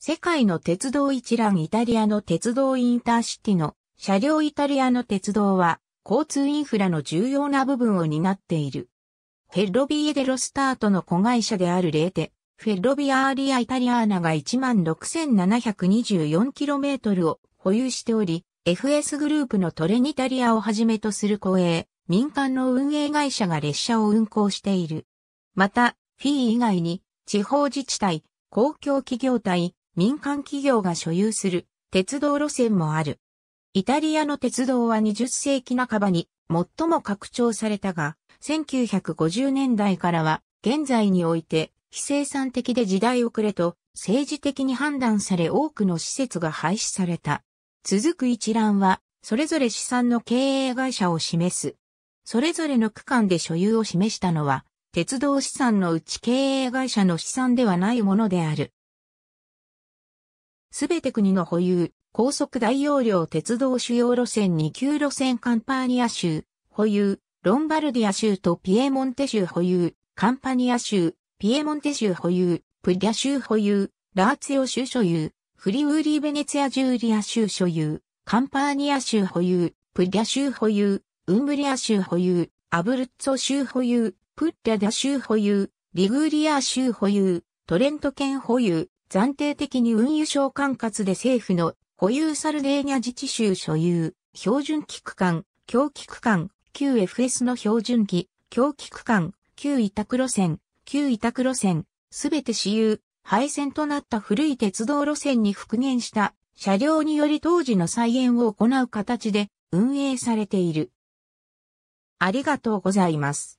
世界の鉄道一覧イタリアの鉄道インターシティの車両イタリアの鉄道は交通インフラの重要な部分を担っている。フェッロビエデロスタートの子会社であるレーテ、フェッロビアーリアイタリアーナが 16,724km を保有しており、FS グループのトレニタリアをはじめとする公営、民間の運営会社が列車を運行している。また、フィー以外に、地方自治体、公共企業体、民間企業が所有する鉄道路線もある。イタリアの鉄道は20世紀半ばに最も拡張されたが、1950年代からは現在において非生産的で時代遅れと政治的に判断され多くの施設が廃止された。続く一覧は、それぞれ資産の経営会社を示す。それぞれの区間で所有を示したのは、鉄道資産のうち経営会社の資産ではないものである。すべて国の保有、高速大容量鉄道主要路線2級路線カンパーニア州、保有、ロンバルディア州とピエモンテ州保有、カンパニア州、ピエモンテ州保有、プリア州保有、ラーツヨ州所有、フリウーリーベネツィアジューリア州所有、カンパーニア州保有、プリア州保有、ウンブリア州保有、アブルッツォ州保有、プッリャダ州保有、リグーリア州保有、トレント県保有、暫定的に運輸省管轄で政府の保有サルデーニャ自治州所有、標準機区間、狂気区間、旧 FS の標準機、狂気区間、旧委託路線、旧委託路線、すべて私有、廃線となった古い鉄道路線に復元した車両により当時の再現を行う形で運営されている。ありがとうございます。